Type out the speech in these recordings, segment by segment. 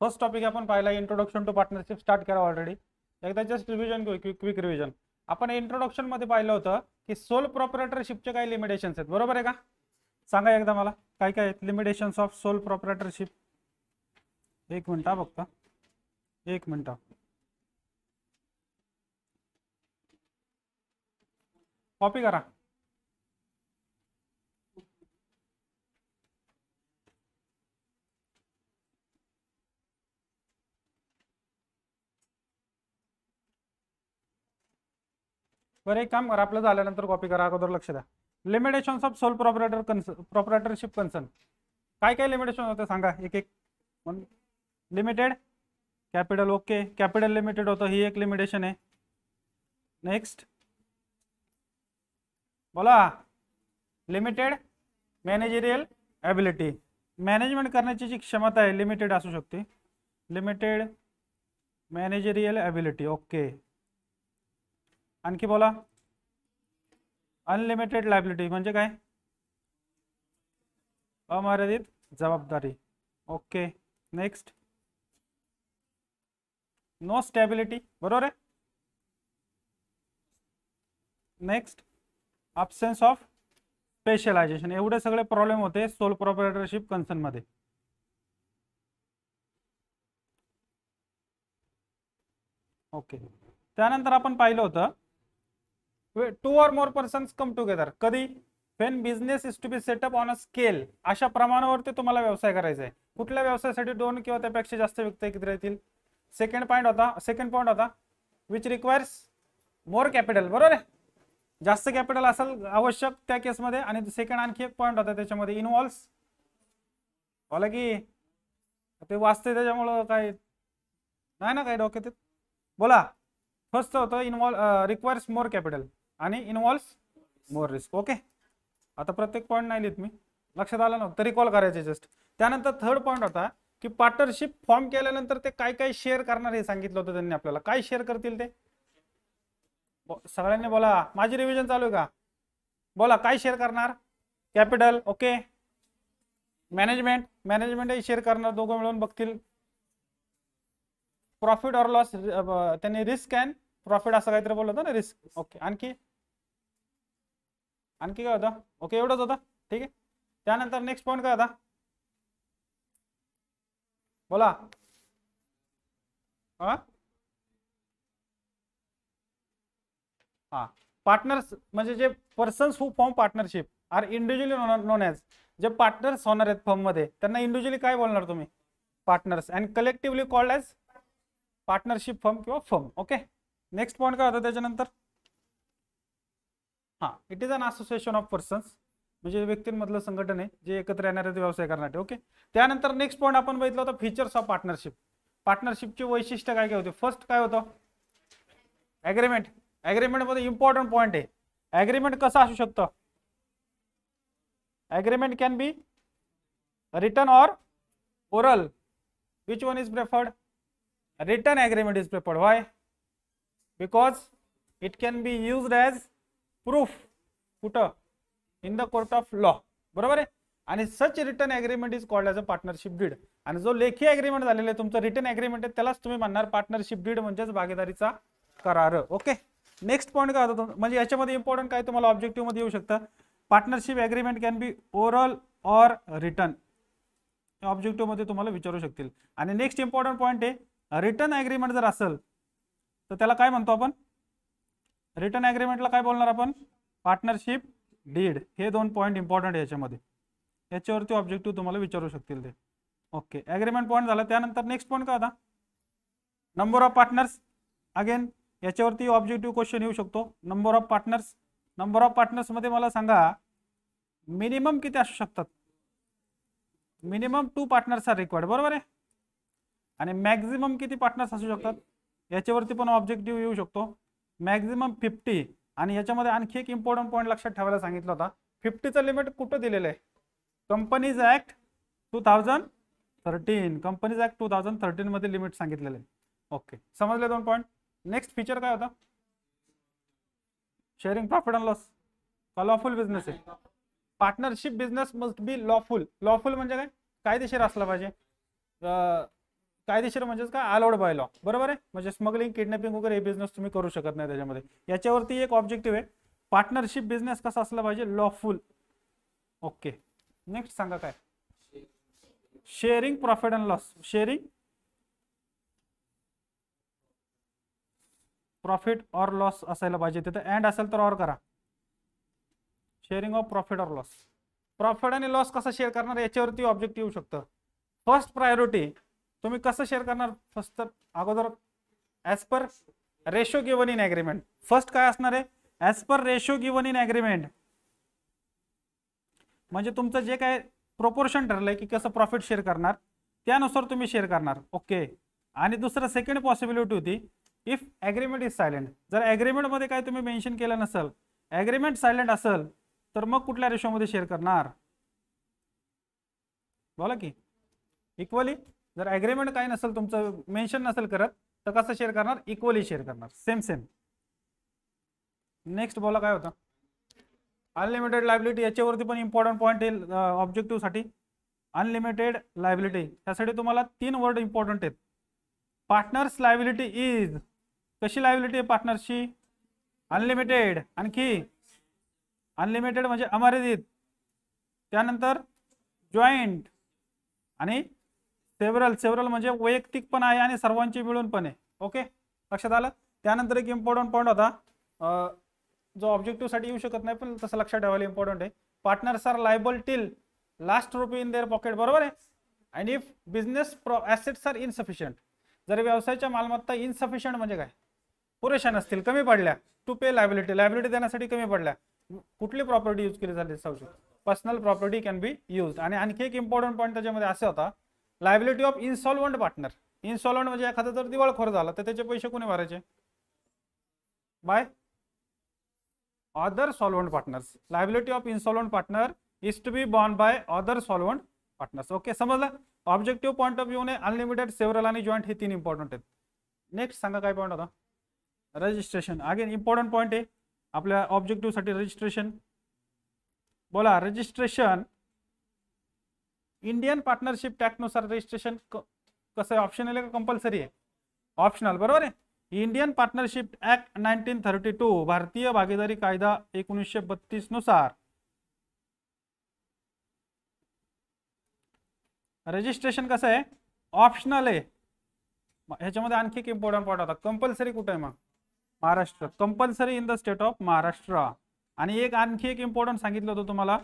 first topic आपण पाहिला introduction to partnership start करा ऑलरेडी एकदा जस्ट रिव्हिजन घेऊ क्विक रिव्हिजन आपण इंट्रोडक्शन मध्ये पाहिलं होतं की सोल प्रॉपरेटरशिपचे काही लिमिटेशन्स आहेत बरोबर आहे का सांगा एकदा मला काय काय आहेत लिमिटेशन्स ऑफ सोल प्रॉपरेटरशिप एक मिनटा फक्त एक मिनटा कॉपी करा बर एक काम कर आप कॉपी करा अगोदर लक्ष द्या limitation of sole proprietor cons proprietorship concern का काय लिमिटेशन होतं सांगा एक एक limited capital okay capital limited होता ही एक लिमिटेशन है नेक्स्ट बोला लिमिटेड मॅनेजेरियल ॲबिलिटी मॅनेजमेंट करण्याची जी क्षमता है लिमिटेड असू शकते लिमिटेड मॅनेजेरियल एबिलिटी ओके आणखी बोला अनलिमिटेड लायबिलिटी म्हणजे काय अमर्यादित जबाबदारी ओके नेक्स्ट नो स्टेबिलिटी बरोबर आहे नेक्स्ट अब्सेन्स ऑफ स्पेशलायझेशन एवढे सगळे प्रॉब्लेम होते सोल प्रॉपरेटरशिप कन्सर्नमध्ये ओके त्यानंतर आपण पाहिलं होतं two or more persons come together कधी when business is to be set up on a scale अशा प्रमाणावरती तुम्हाला व्यवसाय करायचा आहे कुठल्या व्यवसायासाठी दोन किंवा त्यापेक्षा जास्त व्यक्ती एकत्र येतील सेकंड पॉईंट होता सेकंड पॉईंट होता विच रिक्वायर्स मोर कॅपिटल बरोबर आहे जास्त कॅपिटल असेल आवश्यक त्या केसमध्ये आणि सेकंड आणखी एक पॉईंट होता त्याच्यामध्ये इनवॉल्स बोला की ते वाचते त्याच्यामुळं काय नाही ना काही डोक्यात बोला फर्स्ट होतं इनवॉल्व रिक्वायर्स मोर कॅपिटल आणि इन्व्हॉल्व्स मोर रिस्क ओके आता प्रत्येक पॉईंट नाही लिहित मी लक्षात आलं ना तरी कॉल करायचे जस्ट त्यानंतर थर्ड पॉईंट होता की पार्टनरशिप फॉर्म केल्यानंतर ते काय काय शेअर करणार हे सांगितलं होतं त्यांनी आपल्याला काय शेअर करतील ते सगळ्यांनी बोला माझी रिव्हिजन चालू आहे का बोला काय शेअर करणार कॅपिटल ओके मॅनेजमेंट मॅनेजमेंटही शेअर करणार दोघं मिळून बघतील प्रॉफिट ऑर लॉस त्यांनी रिस्क अँड प्रॉफिट असं काहीतरी बोललं होतं ना रिस्क ओके आणखी आणखी काय होतं ओके एवढंच होतं ठीक आहे त्यानंतर नेक्स्ट पॉईंट काय होता बोला हा पार्टनर्स म्हणजे जे persons who form partnership are individually known as जे पार्टनर्स होणार आहेत मध्ये त्यांना इंडिव्हिज्युअली काय बोलणार तुम्ही partners and collectively called as partnership form किंवा फॉर्म ओके नेक्स्ट पॉईंट काय होता त्याच्यानंतर हा it is an association of persons म्हणजे व्यक्तींमधलं संघटन आहे जे एकत्र येणारे व्यवसाय करण्यासाठी ओके त्यानंतर नेक्स्ट पॉईंट आपण बघितलं होता फीचर्स ऑफ पार्टनरशिप पार्टनरशिपचे वैशिष्ट्य काय काय होते फर्स्ट काय होतं ॲग्रीमेंट मध्ये इम्पॉर्टंट पॉईंट आहे ॲग्रीमेंट कसं असू शकतं agreement can be written or oral which one is preferred written agreement is preferred why because it can be use as proof कुठं in the court of law बरोबर आहे आणि such written agreement is called as a partnership deed आणि जो लेखी agreement झालेला आहे तुमचं रिटर्न अग्रीमेंट आहे त्यालाच तुम्ही म्हणणार पार्टनरशिप डीड म्हणजेच भागीदारीचा करार ओके नेक्स्ट पॉईंट काय होता म्हणजे याच्यामध्ये इम्पॉर्टंट काय तुम्हाला ऑब्जेक्टिव्ह मध्ये येऊ शकतं partnership agreement can be oral or written मध्ये तुम्हाला विचारू शकतील आणि नेक्स्ट इम्पॉर्टंट पॉईंट आहे रिटर्न अग्रीमेंट जर असेल तर त्याला काय म्हणतो आपण रिटर्न ॲग्रीमेंटला काय बोलणार आपण पार्टनरशिप डीड हे दोन पॉईंट इम्पॉर्टंट याच्यामध्ये याच्यावरती ऑब्जेक्टिव्ह तुम्हाला विचारू शकतील ते ओके ॲग्रीमेंट पॉईंट झाला त्यानंतर नेक्स्ट पॉईंट काय होता नंबर ऑफ पार्टनर्स अगेन याच्यावरती ऑब्जेक्टिव्ह क्वेश्चन येऊ शकतो number of partners number of पार्टनर्समध्ये मला सांगा मिनिमम किती असू शकतात minimum two partners are required बरोबर आहे आणि मॅक्झिमम किती पार्टनर्स असू शकतात याच्यावरती पण ऑब्जेक्टिव्ह येऊ शकतो मॅक्झिमम फिफ्टी आणि याच्यामध्ये आणखी एक इम्पॉर्टंट पॉईंट लक्षात ठेवायला सांगितलं होता फिफ्टीचं लिमिट कुठं दिलेलं आहे companies act two thousand thirteen companies act two thousand मध्ये लिमिट सांगितलेलं आहे ओके समजले दोन पॉईंट नेक्स्ट फीचर काय होता शेअरिंग प्रॉफिट अँड लॉस का लॉफुल बिझनेस आहे partnership business must be lawful lawful म्हणजे काय कायदेशीर असला पाहिजे कायदेशीर म्हणजेच काय अलाउड बाय लॉ बरोबर आहे म्हणजे स्मगलिंग किडनॅपिंग वगैरे हे बिझनेस तुम्ही करू शकत नाही त्याच्यामध्ये याच्यावरती एक ऑब्जेक्टिव्ह आहे पार्टनरशिप बिझनेस कसा असला पाहिजे लॉफुल ओके नेक्स्ट सांगा काय sharing profit and loss sharing profit और लॉस असायला पाहिजे तिथं अँड असेल तर और करा शेअरिंग ऑफ प्रॉफिट और लॉस प्रॉफिट आणि लॉस कसा शेअर करणार याच्यावरती ऑब्जेक्टिव्ह येऊ शकतं फर्स्ट प्रायोरिटी तुम्ही कसं शेअर करणार फक्त अगोदर as per ratio given in agreement first काय असणार आहे as per ratio given in agreement म्हणजे तुमचं जे काय प्रोपोर्शन ठरलंय की कसं प्रॉफिट शेअर करणार त्यानुसार तुम्ही शेअर करणार ओके आणि दुसरं सेकंड पॉसिबिलिटी होती इफ ॲग्रीमेंट इज सायलेंट जर ॲग्रीमेंटमध्ये काय तुम्ही मेन्शन केलं नसेल ॲग्रीमेंट सायलेंट असेल तर मग कुठल्या रेशोमध्ये शेअर करणार बोला की इक्वली जर ॲग्रीमेंट काय नसेल तुमचं मेन्शन नसेल करत तर कसं शेअर करणार इक्वली शेअर करणार सेम सेम नेक्स्ट बोला काय होतं अनलिमिटेड लायबिलिटी याच्यावरती पण इम्पॉर्टंट पॉईंट येईल ऑब्जेक्टिव्हसाठी अनलिमिटेड लायबिलिटी त्यासाठी तुम्हाला तीन वर्ड इम्पॉर्टंट आहेत पार्टनर्स लायबिलिटी इज कशी लायबिलिटी आहे पार्टनरशिप अनलिमिटेड आणखी अनलिमिटेड म्हणजे अमर्यादित त्यानंतर जॉईंट आणि सेव्हरल सेव्हरल म्हणजे वैयक्तिक पण आहे आणि सर्वांची मिळून पण आहे ओके लक्षात आलं त्यानंतर एक इम्पॉर्टंट पॉईंट होता जो ऑब्जेक्टिव्हसाठी येऊ शकत नाही पण तसं लक्षात ठेवायला इम्पॉर्टंट आहे partners are liable till last rupee in their pocket बरोबर आहे and if business pro assets are insufficient जर व्यवसायाच्या मालमत्ता इनसफिशियंट म्हणजे काय पुरेशा नसतील कमी पडल्या टू पे लायबिलिटी लायबिलिटी देण्यासाठी कमी पडल्या कुठली प्रॉपर्टी यूज केली जाते personal property can be use आणि आणखी एक इम्पॉर्टंट पॉईंट त्याच्यामध्ये असे होता liability of insolvent partner insolvent म्हणजे एखादा जर दिवाळखोर झाला तर त्याचे पैसे कोणी भरायचे by other solvent partners liability of insolvent partner is to be borne by other solvent partners okay समजलं ऑब्जेक्टिव्ह पॉईंट ऑफ ने अनलिमिटेड सेवरल आणि जॉईंट हे तीन इम्पॉर्टंट आहेत नेक्स्ट सांगा काय पॉईंट होता रजिस्ट्रेशन अगेन इम्पॉर्टंट पॉईंट आहे आपल्या ऑब्जेक्टिव्हसाठी रजिस्ट्रेशन बोला रजिस्ट्रेशन इंडियन पार्टनरशिप नुसार रजिस्ट्रेशन कसं आहे ऑप्शनल आहे का कंपल्सरी आहे ऑप्शनल बरोबर आहे Indian partnership act nineteen thirty two भारतीय भागीदारी कायदा एकोणीसशे बत्तीस नुसार रजिस्ट्रेशन कसं आहे ऑप्शनल आहे ह्याच्यामध्ये आणखी एक इम्पॉर्टंट पॉइंट होता कंपल्सरी कुठं आहे मग Maharashtra compulsory in the state of Maharashtra आणि एक आणखी एक इम्पॉर्टंट सांगितलं होतं तुम्हाला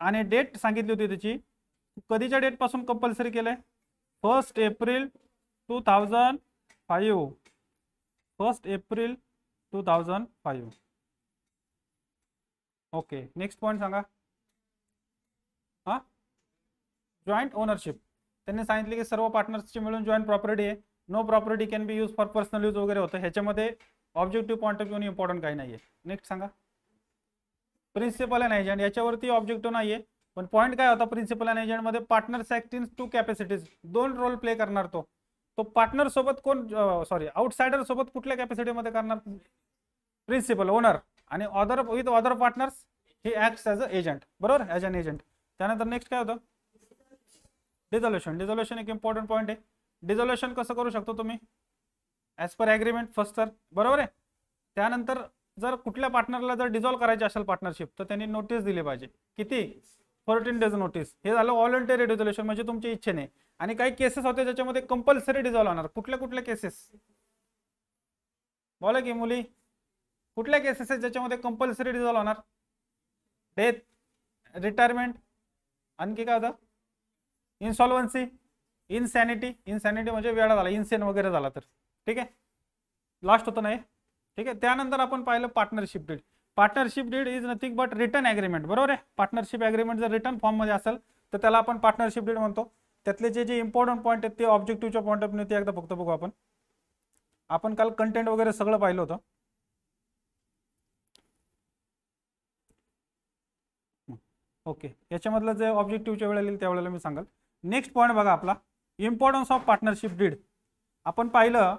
आणि डेट सांगितली होती त्याची कधीच्या पासून कंपल्सरी केलंय first April two thousand five first April two thousand five okay next point सांगा हा जॉईंट ओनरशिप त्यांनी सांगितले की सर्व पार्टनर्सची मिळून जॉईंट प्रॉपर्टी आहे no property can be use for personal use वगैरे होतं ह्याच्यामध्ये objective point of view important काही नाही आहे नेक्स्ट सांगा प्रिन्सिपल अँड एजंट याच्यावरती ऑब्जेक्टिव्ह आहे पण पॉईंट काय होता प्रिन्सिपल अँड एजंटमध्ये पार्टनर ऍक्टिंग टू कॅपॅसिटीज दोन रोल प्ले करणार तो तो पार्टनर सोबत कोण सॉरी आउटसायडर सोबत कुठल्या कॅपॅसिटीमध्ये करणार प्रिन्सिपल ओनर आणि other with other partners he act as a agent बरोबर ॲज अन एजंट त्यानंतर नेक्स्ट काय होतं डिझॉल्युशन डिझॉल्युशन एक इम्पॉर्टंट पॉईंट आहे डिझॉल्युशन कसं करू शकतो तुम्ही ॲज पर ॲग्रीमेंट फर्स्ट तर बरोबर आहे त्यानंतर जर कुठल्या पार्टनरला जर डिझॉल्व्ह करायची असेल पार्टनरशिप तर त्यांनी नोटीस दिली पाहिजे किती फोर्टीन डेज नोटीस हे झालं व्हॉलंटरी रिझोल्युशन म्हणजे तुमच्या इच्छेने आणि काही केसेस होते ज्याच्यामध्ये कंपल्सरी डिझॉल्व्ह होणार कुठल्या कुठल्या केसेस बोला की मुली कुठल्या केसेस आहेत ज्याच्यामध्ये कंपल्सरी डिझॉल्व्ह होणार डेथ रिटायरमेंट आणखी काय होतं इन्सॉल्वन्सी इनसॅनिटी इनसॅनिटी म्हणजे वेळा झाला इन्सेन वगैरे झाला तर ठीक आहे लास्ट होतं नाही ठीक आहे त्यानंतर आपण पाहिलं partnership deed partnership deed is nothing but written agreement बरोबर आहे पार्टनरशिप ॲग्रीमेंट जर रिटर्न फॉर्ममध्ये असेल तर त्याला आपण पार्टनरशिप डीड म्हणतो त्यातले जे जे इम्पॉर्टंट पॉईंट आहेत ते ऑब्जेक्टिव्हच्या पॉईंट ऑफ ते एकदा फक्त बघू आपण आपण काल कंटेंट वगैरे सगळं पाहिलं होतं ओके याच्यामधलं जे ऑब्जेक्टिव्हच्या वेळेला येईल त्यावेळेला मी सांगाल नेक्स्ट पॉईंट बघा आपला इम्पॉर्टन्स ऑफ पार्टनरशिप डीड आपण पाहिलं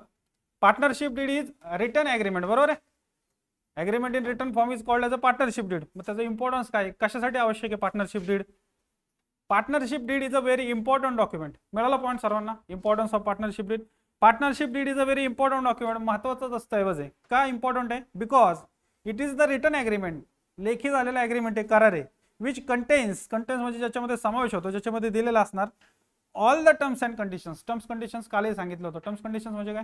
partnership deed is written agreement बरोबर आहे agreement in written form is called as a partnership deed मग त्याचा इम्पॉर्टन्स काय कशासाठी आवश्यक आहे partnership deed partnership deed is a very important document मिळाला पॉईंट सर्वांना importance of partnership deed partnership deed is a very important document महत्त्वाचं असतं आहे का इम्पॉर्टंट आहे because it is the written agreement लेखी झालेला ॲग्रीमेंट आहे करार आहे विच कंटेन्स कंटेन्स म्हणजे ज्याच्यामध्ये समावेश होतो ज्याच्यामध्ये दिलेला असणार all the terms and conditions terms conditions कालही सांगितलं होतं टर्म्स कंडिशन्स म्हणजे काय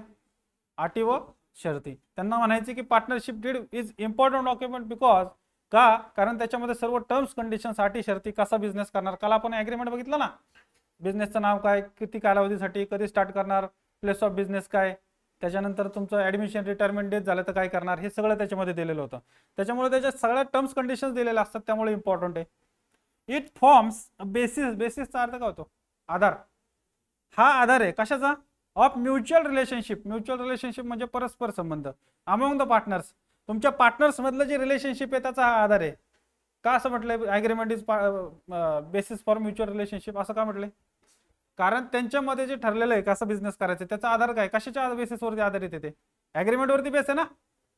अटी व शर्ती त्यांना म्हणायचे की partnership deed is important document because का कारण त्याच्यामध्ये सर्व टर्म्स कंडिशन अटी शर्ती कसा बिझनेस करणार काल आपण अग्रीमेंट बघितलं ना बिझनेसचं नाव काय किती कालावधीसाठी कधी स्टार्ट करणार प्लेस ऑफ बिझनेस काय त्याच्यानंतर तुमचं ऍडमिशन रिटायरमेंट डेट झालं तर काय करणार हे सगळं त्याच्यामध्ये दिलेलं होतं त्याच्यामुळे त्याच्या सगळ्या टर्म्स कंडिशन्स दिलेल्या असतात त्यामुळे इम्पॉर्टंट आहे इट फॉर्म्स बेसिस बेसिसचा अर्थ काय होतो आधार हा आधार आहे कशाचा of mutual relationship mutual relationship म्हणजे परस्पर संबंध अमोंग द पार्टनर्स तुमच्या पार्टनर्स मधलं जे रिलेशनशिप आहे त्याचा हा आधार आहे का असं म्हटलंय agreement is basis for mutual relationship असं का म्हटलंय कारण त्यांच्यामध्ये जे ठरलेलं आहे कसं बिझनेस करायचं त्याचा आधार काय कशाच्या बेसिसवरती आधारित आहे ते वरती बेस आहे ना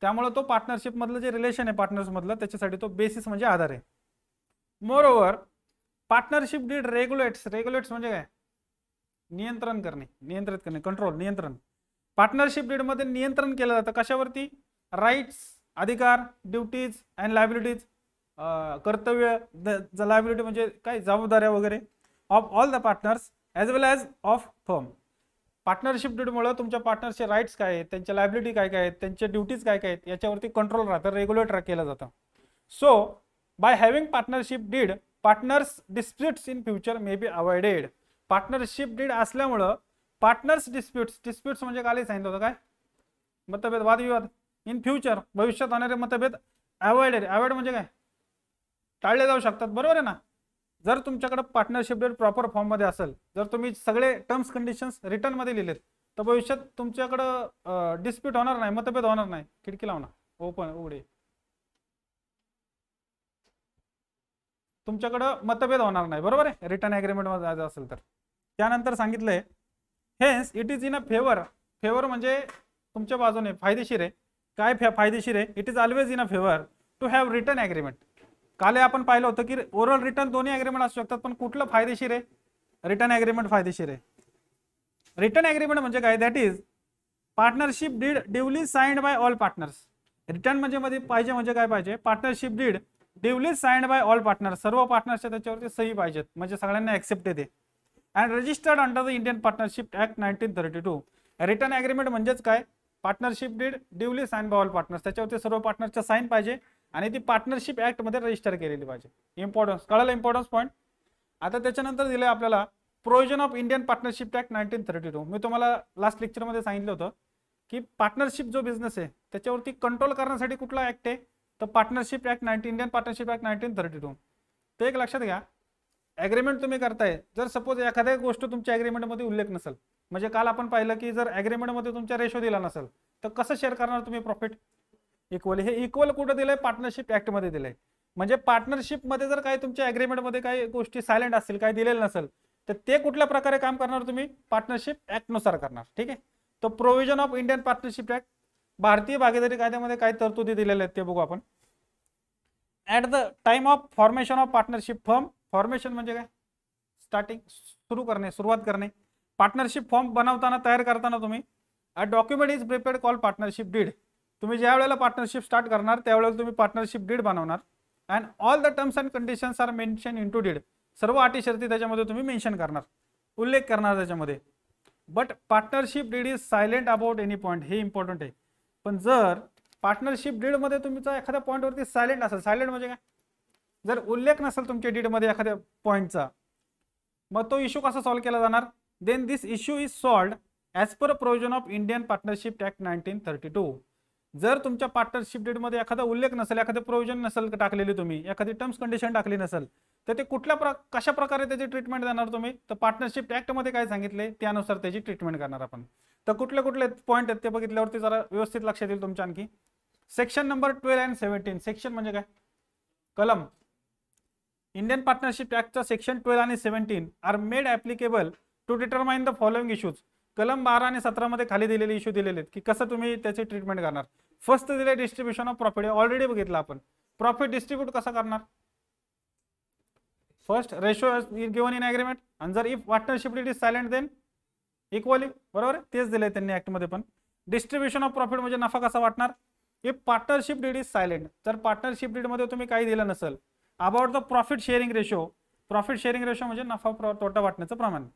त्यामुळे तो पार्टनरशिप मधलं जे रिलेशन आहे पार्टनर्स मधलं त्याच्यासाठी तो बेसिस म्हणजे आधार आहे moreover partnership deed regulates regulates म्हणजे काय नियंत्रण करणे नियंत्रित करणे कंट्रोल नियंत्रण पार्टनरशिप डीडमध्ये नियंत्रण केलं जातं कशावरती राईट्स अधिकार ड्युटीज अँड लायबिलिटीज कर्तव्य द लायबिलिटी म्हणजे काय जबाबदाऱ्या वगैरे of all the partners as well as of firm partnership डीडमुळं तुमच्या पार्टनरचे राईट्स काय आहेत त्यांच्या लायबिलिटी काय काय आहेत त्यांचे ड्युटीज काय काय आहेत याच्यावरती कंट्रोल राहतं रेग्युलेटर केलं जातं so by having partnership deed partners disputes in future may be avoided partnership deed असल्यामुळं पार्टनर्स डिस्प्युट्स डिस्प्युट्स म्हणजे काय सांगितलं होतं काय मतभेद वादविवाद इन फ्युचर भविष्यात होणारे मतभेद अवॉइडेड अवॉइड म्हणजे काय टाळले जाऊ शकतात बरोबर आहे ना जर तुमच्याकडे पार्टनरशिप डेट प्रॉपर फॉर्ममध्ये असेल जर तुम्ही सगळे टर्म्स कंडिशन्स मध्ये लिहिलेत तर भविष्यात तुमच्याकडं डिस्प्युट होणार नाही मतभेद होणार नाही खिडकी लावणार ओपन उघडे तुमच्याकडं मतभेद होणार नाही बरोबर आहे रिटर्न ॲग्रीमेंटमध्ये जायचं असेल तर त्यानंतर सांगितलंय hence it is in a favour favour म्हणजे तुमच्या बाजूने फायदेशीर आहे काय फे फायदेशीर आहे it is always in a favour to have written agreement काल आपण पाहिलं होतं की ओरल रिटर्न दोन्ही ॲग्रीमेंट असू शकतात पण कुठलं फायदेशीर आहे रिटर्न ॲग्रीमेंट फायदेशीर आहे रिटर्न ॲग्रीमेंट म्हणजे काय that is partnership deed duly signed by all partners written म्हणजे मध्ये पाहिजे म्हणजे काय पाहिजे partnership deed duly signed by all partners सर्व पार्टनर्सच्या त्याच्यावरती सही पाहिजेत म्हणजे सगळ्यांना ॲक्सेप्ट येते and registered under the Indian partnership act nineteen thirty two written agreement म्हणजेच काय partnership deed duly sign by all partners त्याच्यावरती सर्व पार्टनरच्या साईन पाहिजे आणि ती पार्टनरशिप ऍक्टमध्ये रजिस्टर केलेली पाहिजे इम्पॉर्टन्स कळलं इम्पॉर्टन्स पॉईंट आता त्याच्यानंतर दिलं आपल्याला provision of Indian partnership act nineteen thirty two मी तुम्हाला लास्ट लेक्चरमध्ये सांगितलं होतं की पार्टनरशिप जो बिझनेस आहे त्याच्यावरती कंट्रोल करण्यासाठी कुठला ऍक्ट आहे तर partnership act nineteen Indian partnership act nineteen thirty two ते एक लक्षात घ्या ॲग्रीमेंट तुम्ही करताय जर सपोज एखाद्या गोष्ट तुमच्या अग्रीमेंटमध्ये उल्लेख नसेल म्हणजे काल आपण पाहिलं की जर ॲग्रीमेंटमध्ये तुमच्या रेशो दिला नसेल तर कसं शेअर करणार तुम्ही प्रॉफिट इक्वल हे इक्वल कुठं दिलंय पार्टनरशिप ॲक्टमध्ये दिलंय म्हणजे पार्टनरशिपमध्ये जर काही तुमच्या अग्रीमेंटमध्ये काही गोष्टी सायलेंट असतील काही दिलेलं नसेल तर ते कुठल्या प्रकारे काम करणार तुम्ही पार्टनरशिप ऍक्टनुसार करणार ठीक आहे तर provision of Indian partnership act भारतीय भागीदारी कायद्यामध्ये काय तरतुदी दिलेल्या आहेत ते बघू आपण at the time of formation of partnership firm formation म्हणजे काय स्टार्टिंग सुरू करणे सुरुवात करणे पार्टनरशिप फॉर्म बनवताना तयार करताना तुम्ही document is prepared call partnership deed तुम्ही ज्या वेळेला पार्टनरशिप स्टार्ट करणार त्यावेळेला तुम्ही पार्टनरशिप डीड बनवणार and all the terms and conditions are mention into deed सर्व अटी शर्ती त्याच्यामध्ये तुम्ही मेन्शन करणार उल्लेख करणार त्याच्यामध्ये but partnership deed is silent about any point हे इम्पॉर्टंट आहे पण जर पार्टनरशिप डीडमध्ये तुमचा एखाद्या पॉईंटवरती सायलेंट असेल सायलेंट म्हणजे काय जर उल्लेख नसेल तुमच्या डीडमध्ये एखाद्या पॉईंटचा मग तो इश्यू कसा सॉल्व्ह केला जाणार then this issue is solved as per provision of Indian partnership act nineteen thirty two जर तुमच्या पार्टनरशिप डेटमध्ये एखादा उल्लेख नसेल एखादं प्रोव्हिजन नसेल टाकलेली तुम्ही एखादी टर्म्स कंडिशन टाकली नसेल तर ते कुठल्या प्र कशा प्रकारे त्याची ट्रीटमेंट देणार तुम्ही तर पार्टनरशिप ॲक्टमध्ये काय सांगितले त्यानुसार त्याची ट्रीटमेंट करणार आपण तर कुठले कुठले पॉईंट आहेत ते बघितल्यावरती जरा व्यवस्थित लक्षात येईल तुमच्या आणखी section number twelve and seventeen section म्हणजे काय कलम इंडियन पार्टनरशिप ऍक्टचा सेक्शन ट्वेल्व आणि seventeen are made applicable to determine the following issues कलम बारा आणि सतरामध्ये खाली दिलेले इश्यू दिलेले आहेत की कसं तुम्ही त्याची ट्रीटमेंट करणार फर्स्ट दिले डिस्ट्रीब्यूशन ऑफ प्रॉफिट ऑलरेडी बघितलं आपण प्रॉफिट डिस्ट्रीब्यूट कसा करणार first ratio given in agreement आणि जर if partnership it is silent then equally बरोबर तेच दिले त्यांनी ऍक्टमध्ये पण डिस्ट्रीब्युशन ऑफ प्रॉफिट म्हणजे नफा कसा वाटणार if partnership deed is silent जर पार्टनरशिप डीडमध्ये तुम्ही काही दिलं नसेल about the profit sharing ratio profit sharing ratio म्हणजे नफा तोटा वाटण्याचं प्रमाण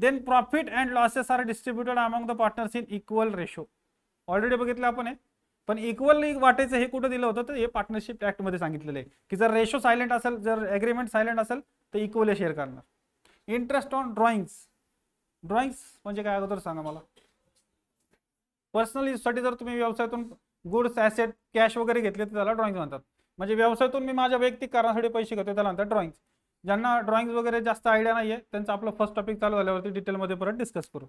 then profit and losses are distributed among the partners in equal ratio already बघितलं आपण हे पण इक्वल वाटायचं हे कुठं दिलं होतं तर हे पार्टनरशिप ऍक्टमध्ये सांगितलेलं आहे की जर रेशो सायलेंट असेल जर अग्रीमेंट सायलेंट असेल तर इक्वल शेअर करणार इंटरेस्ट ऑन ड्रॉइंग्स ड्रॉइंग्स म्हणजे काय अगोदर सांगा मला पर्सनल साठी जर तुम्ही व्यवसायातून गुड्स ऍसेट कॅश वगैरे घेतले तर त्याला ड्रॉइंग म्हणतात म्हणजे व्यवसायातून मी माझ्या वैयक्तिक कारणासाठी पैसे घेतो त्याला म्हणतात ड्रॉइंग्स ज्यांना ड्रॉइंग्स वगैरे जास्त आयडिया नाही आहे त्यांचं आपलं फर्स्ट टॉपिक चालू झाल्यावरती डिटेलमध्ये परत डिस्कस करू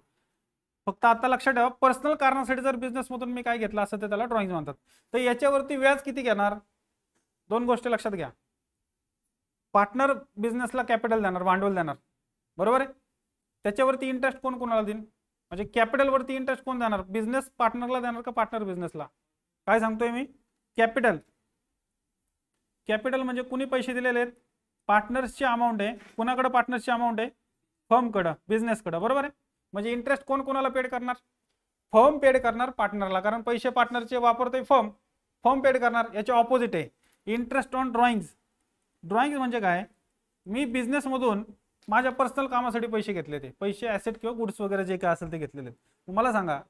फक्त आता लक्षात ठेवा पर्सनल कारणासाठी जर बिझनेसमधून मी काय घेतलं असं ते त्याला ड्रॉइंग्स म्हणतात तर याच्यावरती व्याज किती घेणार दोन गोष्टी लक्षात घ्या पार्टनर बिझनेसला कॅपिटल देणार भांडवल देणार बरोबर आहे त्याच्यावरती इंटरेस्ट कोण कोणाला देईन म्हणजे कॅपिटलवरती इंटरेस्ट कोण देणार बिझनेस पार्टनरला देणार का पार्टनर बिझनेसला काय सांगतोय मी कॅपिटल कॅपिटल म्हणजे कुणी पैसे दिलेले आहेत पार्टनर्सची अमाऊंट आहे कुणाकडं पार्टनर्सची अमाऊंट आहे फर्मकडं बिझनेसकडं बरोबर आहे म्हणजे इंटरेस्ट कोण कोणाला पेड करणार फर्म पेड करणार पार्टनरला कारण पैसे पार्टनरचे वापरतोय फर्म फर्म पेड करणार याचे ऑपोजिट आहे इंटरेस्ट ऑन ड्रॉइंग्स ड्रॉइंग्स म्हणजे काय मी बिझनेसमधून माझ्या पर्सनल कामासाठी पैसे घेतले ते पैसे ॲसेट किंवा गुड्स वगैरे जे काय असेल ते घेतलेले तुम्हाला सांगा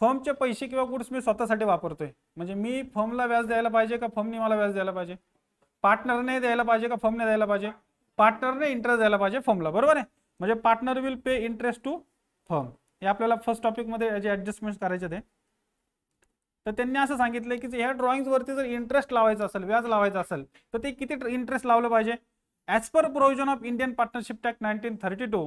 फर्मचे पैसे किंवा गुड्स मी स्वतःसाठी वापरतोय म्हणजे मी फर्मला व्याज द्यायला पाहिजे का फर्मनी मला व्याज द्यायला पाहिजे पार्टनरने द्यायला पाहिजे का फर्मने द्यायला पाहिजे पार्टनरने इंटरेस्ट द्यायला पाहिजे फर्मला बरोबर आहे म्हणजे partner will pay interest to firm हे आपल्याला फर्स्ट टॉपिकमध्ये जे ॲडजस्टमेंट करायचे ते तर त्यांनी असं सांगितलं की ह्या वरती जर इंटरेस्ट लावायचं असेल व्याज लावायचं असेल तर ते किती इंटरेस्ट लावलं पाहिजे as per provision of Indian partnership act nineteen thirty two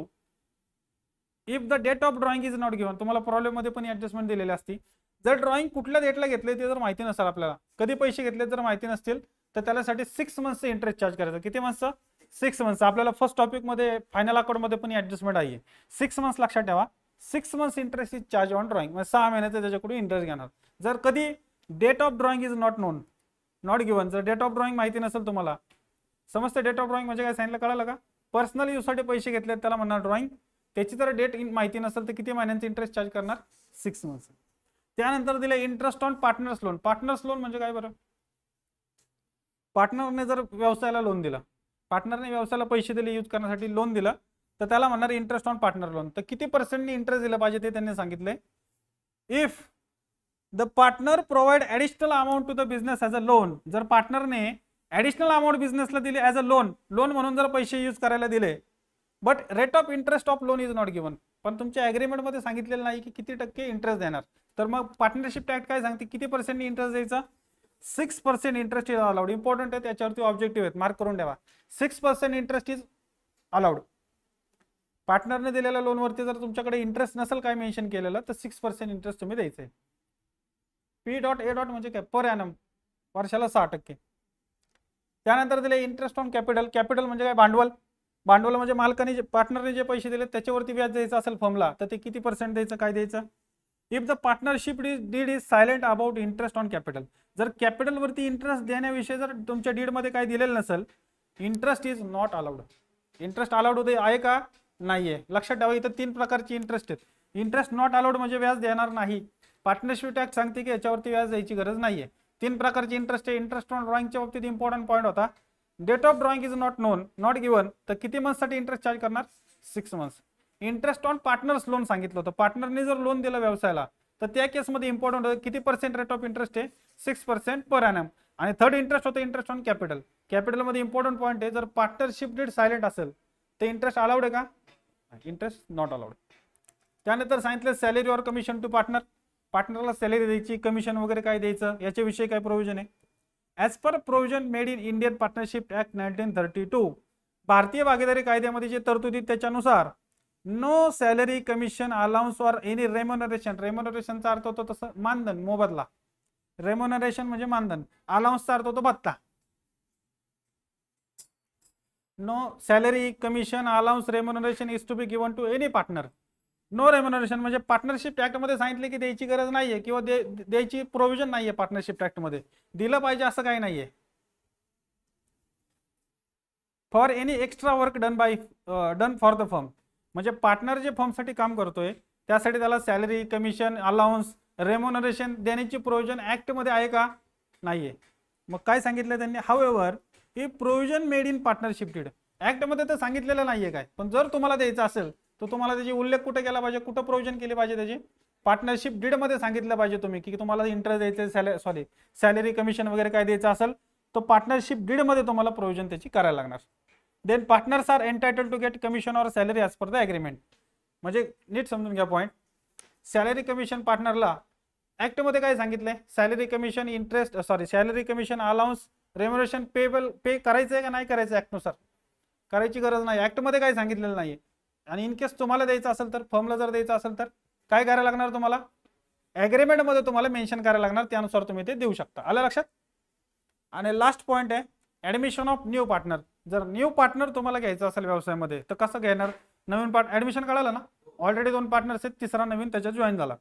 if the date of drawing is not given तुम्हाला मध्ये पण ऍडजस्टमेंट दिलेली असती जर ड्रॉइंग कुठल्या डेटला घेतले ते जर माहिती नसेल आपल्याला कधी पैसे घेतले जर माहिती नसतील तर त्याच्यासाठी सिक्स मंथचं इंटरेस्ट चार्ज करायचं किती मंथचं सिक्स मंथ्स आपल्याला फर्स्ट टॉपिकमध्ये फायनल अकाउंटमध्ये पण ॲडजस्टमेंट आहे सिक्स मंथ्स लक्षात ठेवा six months interest is charge on drawing म्हणजे सहा महिन्याचं त्याच्याकडून इंटरेस्ट घेणार जर कधी date of drawing is not known not given जर डेट ऑफ ड्रॉइंग माहिती नसेल तुम्हाला समजते डेट ऑफ ड्रॉइंग म्हणजे काय सांगितलं कळालं का पर्सनल यूजसाठी पैसे घेतले त्याला म्हणणार ड्रॉइंग त्याची जर डेट माहिती नसेल तर किती महिन्यांचं इंटरेस्ट चार्ज करणार सिक्स मंथ्स त्यानंतर दिले interest on partners loan partners loan म्हणजे काय बरं पार्टनरने जर व्यवसायाला लोन दिला पार्टनरने व्यवसायाला पैसे दिले यूज करण्यासाठी लोन दिला तर त्याला म्हणणार इंटरेस्ट ऑन पार्टनर लोन तर किती पर्सेंटने इंटरेस्ट दिलं पाहिजे ते त्यांनी सांगितले if the partner provide additional amount to the business as a loan जर पार्टनरने ऍडिशनल अमाऊंट बिझनेसला दिले ॲज अ लोन लोन म्हणून जर पैसे यूज करायला दिले but rate of interest of loan is not given पण तुमच्या अग्रीमेंटमध्ये सांगितलेलं नाही की किती टक्के इंटरेस्ट देणार तर मग पार्टनरशिप ऍक्ट काय सांगते किती पर्सेंटनी इंटरेस्ट द्यायचा six percent interest is allowed important आहे त्याच्यावरती ऑब्जेक्टिव्ह आहेत मार्क करून ठेवा six percent interest is allowed पार्टनरने दिलेल्या लोनवरती जर तुमच्याकडे इंटरेस्ट नसेल काय मेन्शन केलेलं तर सिक्स पर्सेंट इंटरेस्ट तुम्ही द्यायचं आहे पी डॉट ए डॉट म्हणजे काय पर ॲनम वर्षाला सहा टक्के त्यानंतर दिले इंटरेस्ट ऑन कॅपिटल कॅपिटल म्हणजे काय भांडवल भांडवल म्हणजे मालकाने जे पार्टनरने जे पैसे दिले त्याच्यावरती व्याज द्यायचं असेल फॉर्मला तर ते किती पर्सेंट द्यायचं काय द्यायचं if the partnership deed is silent about interest on capital जर कॅपिटलवरती इंटरेस्ट देण्याविषयी जर तुमच्या डीडमध्ये काही दिलेलं नसेल interest is not allowed interest allowed होते आहे का नाही आहे लक्षात ठेवा इथं तीन प्रकारची इंटरेस्ट आहेत इंटरेस्ट नॉट अलाउड म्हणजे व्याज देणार नाही पार्टनरशिप टॅक्स सांगते की याच्यावरती व्याज द्यायची गरज नाही आहे तीन प्रकारची इंटरेस्ट आहे इंटरेस्ट ऑन ड्रॉइंगच्या बाबतीत इम्पॉर्टंट पॉईंट होता date of drawing is not known not given तर किती मंथसाठी इंटरेस्ट चार्ज करणार six months interest on partners loan सांगितलं होतं पार्टनरने जर लोन दिलं व्यवसायाला तर त्या केसमध्ये इम्पॉर्टंट होतं किती पर्सेंट रेट ऑफ इंटरेस्ट आहे सिक्स पर्सेंट पर ॲनम आणि थर्ड इंटरेस्ट होतं इंटरेस्ट ऑन कॅपिटल कॅपिटलमध्ये इम्पॉर्टंट पॉईंट आहे जर पार्टनरशिप डीड सायलेंट असेल तर इंटरेस्ट अलाउड आहे का इंटरेस्ट नॉट अलाउड त्यानंतर सांगितलं salary or commission to partner पार्टनरला सॅलरी द्यायची कमिशन वगैरे काय द्यायचं याच्याविषयी काय प्रोव्हिजन आहे as per provision made in Indian partnership act nineteen thirty two भारतीय भागीदारी कायद्यामध्ये जे तरतुदी त्याच्यानुसार no salary commission allowance or any remuneration रेमोनरेशनचा अर्थ होतो तसं मानधन मोबदला रेमोनरेशन म्हणजे मानधन अलाउन्सचा अर्थ होतो भत्ता no salary commission allowance remuneration is to be given to any partner no remuneration म्हणजे पार्टनरशिप मध्ये सांगितले की द्यायची गरज नाहीये किंवा द्यायची प्रोव्हिजन नाहीये पार्टनरशिप मध्ये दिलं पाहिजे असं काही नाहीये for any extra work done by done for the firm म्हणजे पार्टनर जे फर्मसाठी काम करतोय त्यासाठी त्याला सॅलरी कमिशन अलाउन्स रेमोनरेशन देण्याची प्रोव्हिजन ऍक्टमध्ये आहे का नाही मग काय सांगितलं त्यांनी हाउएवर ही provision made in partnership deed ॲक्टमध्ये तर सांगितलेलं नाही आहे काय पण जर तुम्हाला द्यायचं असेल तर तुम्हाला त्याची उल्लेख कुठं केला पाहिजे कुठं प्रोव्हिजन केली पाहिजे त्याची पार्टनरशिप डीडमध्ये सांगितलं पाहिजे तुम्ही की तुम्हाला इंटरेस्ट द्यायचं सॅलरी सॉरी सॅलरी कमिशन वगैरे काय द्यायचं असेल तर पार्टनरशिप डीडमध्ये तुम्हाला प्रोव्हिजन त्याची करायला लागणार then partners are entitle to get commission or salary as per the agreement म्हणजे नीट समजून घ्या पॉईंट सॅलरी कमिशन पार्टनरला ॲक्टमध्ये काय सांगितलं आहे salary commission interest sorry salary commission allowance remuneration payable pay करायचं आहे का नाही करायचं ॲक्टनुसार करायची गरज नाही ॲक्टमध्ये काय सांगितलेलं नाही आणि इन केस तुम्हाला द्यायचं असेल तर फर्मला जर द्यायचं असेल तर काय करायला लागणार तुम्हाला ॲग्रीमेंटमध्ये तुम्हाला मेन्शन करायला लागणार त्यानुसार तुम्ही ते देऊ शकता आलं लक्षात आणि लास्ट पॉईंट आहे ॲडमिशन ऑफ न्यू पार्टनर जर न्यू पार्टनर तुम्हाला घ्यायचा असेल व्यवसायामध्ये तर कसं घेणार नवीन पार्ट ऍडमिशन काढायला ना ऑलरेडी दोन पार्टनर्स आहेत तिसरा नवीन त्याच्यात जॉईन झाला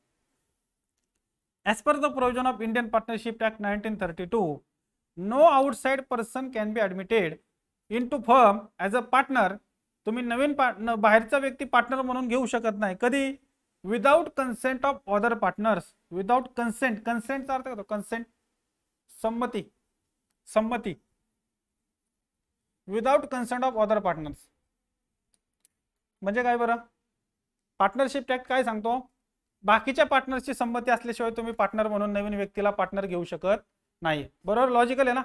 as per the provision of Indian partnership act nineteen thirty two no outside person can be admitted into firm as a partner तुम्ही नवीन पार्ट बाहेरचा व्यक्ती पार्टनर म्हणून घेऊ शकत नाही कधी without consent of other partners without consent कन्सेंटचा अर्थ कन्सेंट संमती संमती without concert of other partners म्हणजे काय बरं पार्टनरशिप टॅक्ट काय सांगतो बाकीच्या पार्टनरची संमती असल्याशिवाय तुम्ही पार्टनर म्हणून नवीन व्यक्तीला पार्टनर घेऊ शकत नाही बरोबर लॉजिकल आहे ना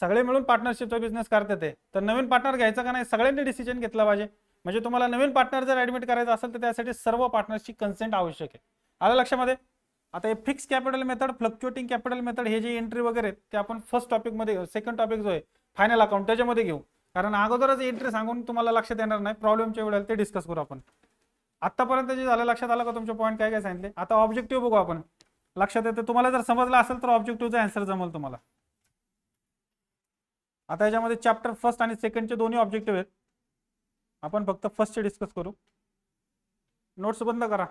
सगळे मिळून पार्टनरशिपचा बिझनेस करतात ते तर नवीन पार्टनर घ्यायचा का नाही सगळ्यांनी डिसिजन घेतला पाहिजे म्हणजे तुम्हाला नवीन पार्टनर जर ऍडमिट करायचं असेल तर त्यासाठी सर्व पार्टनरची कन्सेंट आवश्यक आहे आलं लक्षामध्ये आता हे fix capital method fluctuating capital method हे जे एंट्री वगैरे ते आपण फर्स्ट टॉपिकमध्ये घेऊ सेकंड टॉपिक जो आहे फायनल अकाउंट त्याच्यामध्ये घेऊ कारण अगोदरच एंट्री सांगून तुम्हाला लक्षात येणार नाही प्रॉब्लेमच्या वेळेला ते डिस्कस करू आपण आतापर्यंत जे झालं लक्षात आलं का तुमचे पॉईंट काय काय सांगितले आता ऑब्जेक्टिव्ह बघू आपण लक्षात येतं तुम्हाला जर समजलं असेल तर ऑब्जेक्टिव्हचा आन्सर जमल तुम्हाला आता याच्यामध्ये चॅप्टर फर्स्ट आणि सेकंडचे दोन्ही ऑब्जेक्टिव्ह आहेत आपण फक्त फर्स्टचे डिस्कस करू नोट्स बंद करा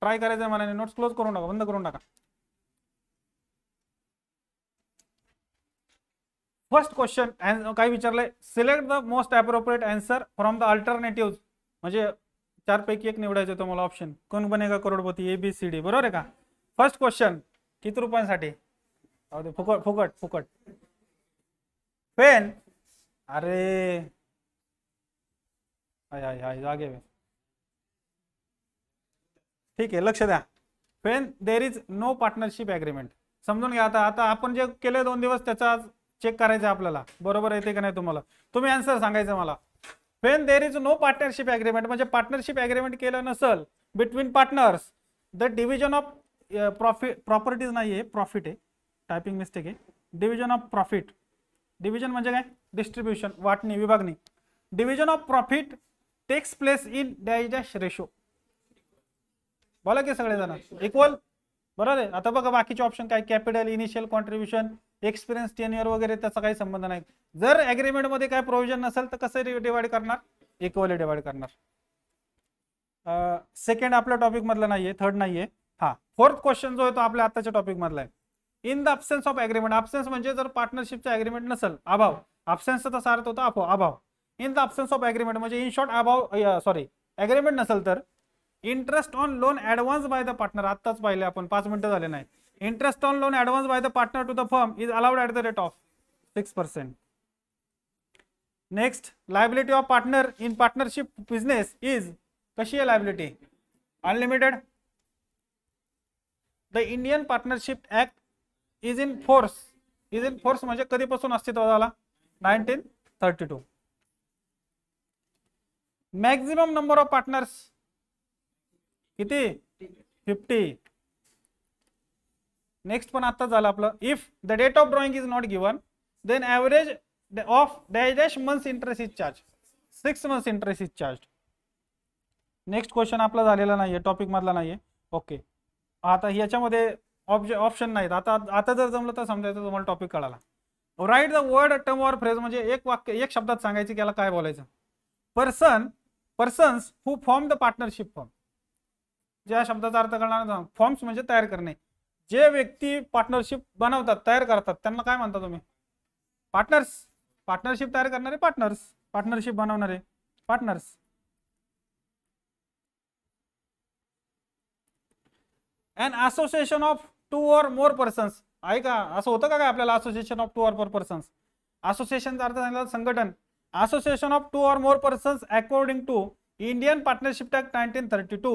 ट्राय करायचं मला नोट्स क्लोज करू नका बंद करून टाका फर्स्ट क्वेश्चन काय विचारलंय select the most appropriate answer from the alternative म्हणजे पैकी एक निवडायचं तुम्हाला ऑप्शन कोण बनेगा करोडपती ए बी सी डी बरोबर आहे का फर्स्ट क्वेश्चन किती रुपयांसाठी फुकट फुकट फुकट पेन अरे जागे ठीक आहे लक्ष द्या when there is no partnership agreement समजून घ्या आता आता आपण जे केले दोन दिवस त्याचा चेक करायचं आपल्याला बरोबर येते का नाही तुम्हाला तुम्ही आन्सर सांगायचं मला when there is no partnership agreement म्हणजे पार्टनरशिप अग्रीमेंट केलं नसेल between partners the division of profit properties नाही आहे प्रॉफिट आहे टायपिंग मिस्टेक आहे डिव्हिजन ऑफ प्रॉफिट डिव्हिजन म्हणजे काय डिस्ट्रीब्युशन वाटणी विभागणी division of profit takes place in dash dash ratio बोला की सगळेजण इक्वल बरोबर आहे आता बघा बाकीचे ऑप्शन काय capital initial contribution experience tenure वगैरे त्याचा काही संबंध नाही जर मध्ये काय प्रोव्हिजन नसेल तर कसं डिवाइड करणार इक्वली डिवाइड करणार सेकंड आपल्या टॉपिक मधला नाहीये थर्ड नाहीये हा फोर्थ क्वेश्चन जो आहे तो आपल्या आताच्या टॉपिक मधला आहे in the absence of agreement absence म्हणजे जर पार्टनरशिपचा अग्रीमेंट नसेल अभाव अब्सेन्सचा तर अर्थ होता अभाव अभाव in the absence of agreement म्हणजे इन शॉर्ट अभाव सॉरी अग्रीमेंट नसेल तर interest on loan advance by the partner आत्ताच पाहिले आपण पाच मिनिटं झाले नाही interest on loan advanced by the partner to the firm is allowed at the rate of 6% next liability of partner in partnership business is kashi liability unlimited the indian partnership act is in force is in force म्हणजे कधीपासून अस्तित्वात आला 1932 maximum number of partners किती 50 next पण आता झालं आपलं if the date of drawing is not given then average of dash dash interest is charge six months interest is charge next question आपला झालेला नाहीये टॉपिक मधला नाहीये ओके आता याच्यामध्ये ऑप्शन ऑप्शन नाहीत आता आता जर जमलं तर समजायचं तुम्हाला टॉपिक कळाला right the word term or phrase म्हणजे एक वाक्य एक शब्दात सांगायचं की याला काय बोलायचं person persons who form the partnership form ज्या शब्दाचा अर्थ करणार फॉर्म्स म्हणजे तयार करणे जे व्यक्ती पार्टनरशिप बनवतात तयार करतात त्यांना काय म्हणता तुम्ही पार्टनर्स पार्टनरशिप तयार करणारे पार्टनर्स पार्टनरशिप बनवणारे partners and association of two or more persons आहे का असं होतं का काय आपल्याला association of two or more persons असोसिएशनचा अर्थ सांगितला संघटन association of two or more persons according to Indian partnership act nineteen thirty two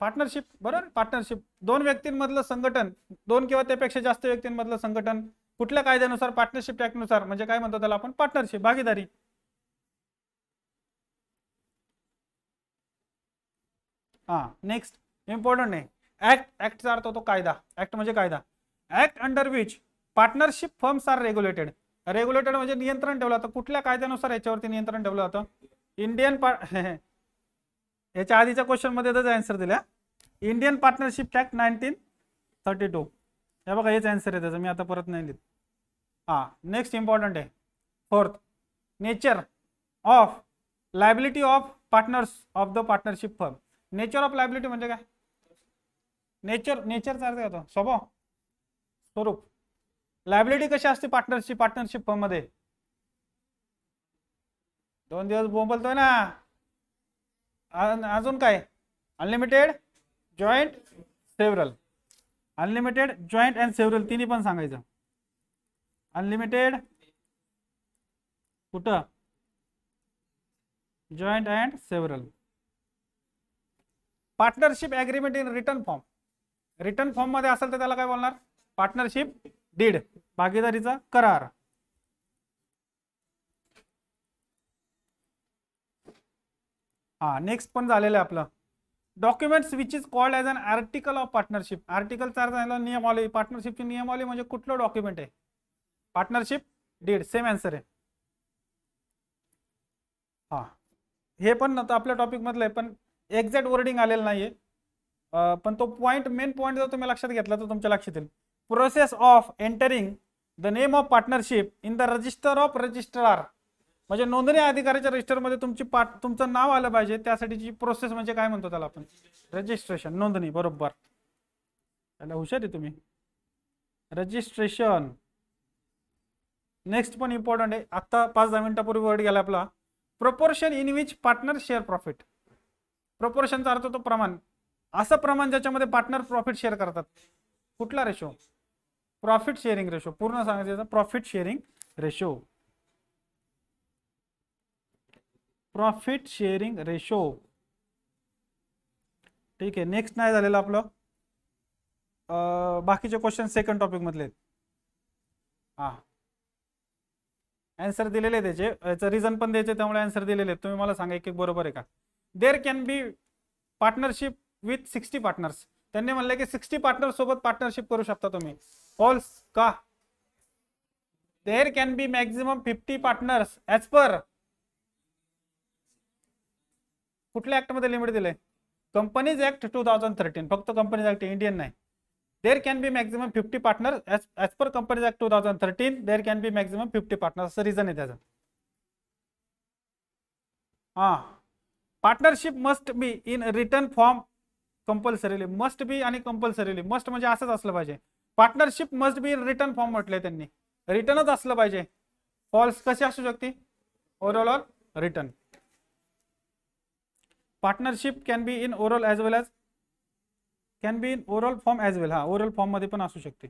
partnership बरोबर पार्टनरशिप दोन व्यक्तींमधलं संघटन दोन किंवा त्यापेक्षा जास्त व्यक्तींमधलं संघटन कुठल्या कायद्यानुसार पार्टनरशिप नुसार म्हणजे काय म्हणतो त्याला आपण पार्टनरशिप भागीदारी हा नेक्स्ट इम्पॉर्टंट आहे ऍक्ट ऍक्टचा अर्थ होतो कायदा ऍक्ट म्हणजे कायदा act under which partnership firms are regulated regulated म्हणजे नियंत्रण ठेवलं जातं कुठल्या कायद्यानुसार याच्यावरती नियंत्रण ठेवलं जातं इंडियन याच्या आधीच्या क्वेश्चन मध्ये त्याचा आन्सर दिला Indian partnership act nineteen thirty two हे बघा हेच आन्सर आहे त्याचं मी आता परत नाही लिहित हा नेक्स्ट इम्पॉर्टंट आहे fourth nature of liability of partners of the partnership firm nature of liability म्हणजे काय नेचर नेचरचा अर्थ होतो स्वभाव स्वरूप लायबिलिटी कशी असते पार्टनरशिप पार्टनरशिप फर्म मध्ये दोन दिवस बोंबलतोय ना अजून काय unlimited joint several unlimited joint and several तिन्ही पण सांगायचं अनलिमिटेड कुठं joint and several partnership agreement in written form written फॉर्ममध्ये असेल तर त्याला काय बोलणार पार्टनरशिप डीड भागीदारीचा करार हां नेक्स्ट पण झालेलं आहे आपलं documents which is called as an article of partnership article चार झालेला नियमावली पार्टनरशिपची नियमावली म्हणजे कुठलं डॉक्युमेंट आहे पार्टनरशिप डीड सेम आन्सर आहे हा हे पण आपल्या टॉपिकमधलं आहे पण एक्झॅक्ट वर्डिंग आलेलं नाही आहे पण तो पॉईंट मेन पॉईंट जर तुम्ही लक्षात घेतला तर तुमच्या लक्षात येईल process of entering the name of partnership in the register of registrar म्हणजे नोंदणी अधिकाऱ्याच्या रजिस्टरमध्ये तुमची पाठ तुमचं नाव आलं पाहिजे त्यासाठीची प्रोसेस म्हणजे काय म्हणतो त्याला आपण रजिस्ट्रेशन नोंदणी बरोबर त्याला हुशार आहे तुम्ही रजिस्ट्रेशन नेक्स्ट पण इम्पॉर्टंट आहे आत्ता पाच दहा मिनिटापूर्वी वर्ड गेला आपला proportion in which partner share profit प्रपोर्शनचा अर्थ तो प्रमाण असं प्रमाण ज्याच्यामध्ये पार्टनर प्रॉफिट शेअर करतात कुठला रेशो प्रॉफिट शेअरिंग रेशो पूर्ण सांगायचं profit sharing ratio profit sharing ratio ठीक आहे नेक्स्ट नाही झालेलं आपलं बाकीचे क्वेश्चन सेकंड टॉपिक मधले हां अँसर दिलेले त्याचे याचं रिझन पण द्यायचे त्यामुळे अँसर दिलेले तुम्ही मला सांगा एक एक बरोबर आहे का there can be partnership with sixty partners त्यांनी म्हणले की सिक्स्टी पार्टनर सोबत पार्टनरशिप करू शकता तुम्ही फॉल्स का there can be maximum fifty partners as per कुठल्या मध्ये लिमिट दिले companies act two thousand thirteen फक्त कंपनीज ऍक्ट इंडियन नाही there can be maximum fifty partner as per companies act two thousand thirteen there can be maximum fifty partner असं reason आहे त्याचं हा partnership must be in written form compulsorily must be आणि compulsorily must म्हणजे असंच असलं पाहिजे partnership must be in written form म्हटले त्यांनी रिटर्नच असलं पाहिजे फॉल्स कशी असू शकते overall written partnership can be in oral as well as can be in oral form as well हा ओरल फॉर्ममध्ये पण असू शकते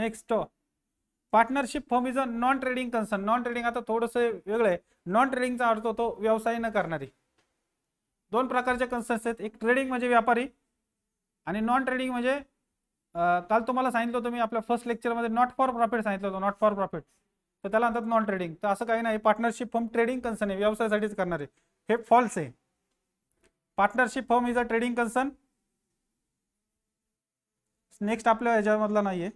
next partnership form is a non trading concern non trading आता थोडंसं वेगळं आहे नॉन ट्रेडिंगचा अर्थ होतो व्यवसाय न करणारी दोन प्रकारचे कन्सर्न्स आहेत एक ट्रेडिंग म्हणजे व्यापारी आणि नॉन ट्रेडिंग म्हणजे काल तुम्हाला सांगितलं होतं मी आपल्या फर्स्ट लेक्चरमध्ये नॉट फॉर प्रॉफिट सांगितलं होतं नॉट फॉर प्रॉफिट तर त्याला म्हणतात नॉन ट्रेडिंग तर असं काही नाही पार्टनरशिप फॉर्म ट्रेडिंग कन्सर्न आहे व्यवसायासाठीच करणार हे फॉल्स आहे partnership form is a trading concern next आपल्या ह्याच्यामधला नाहीये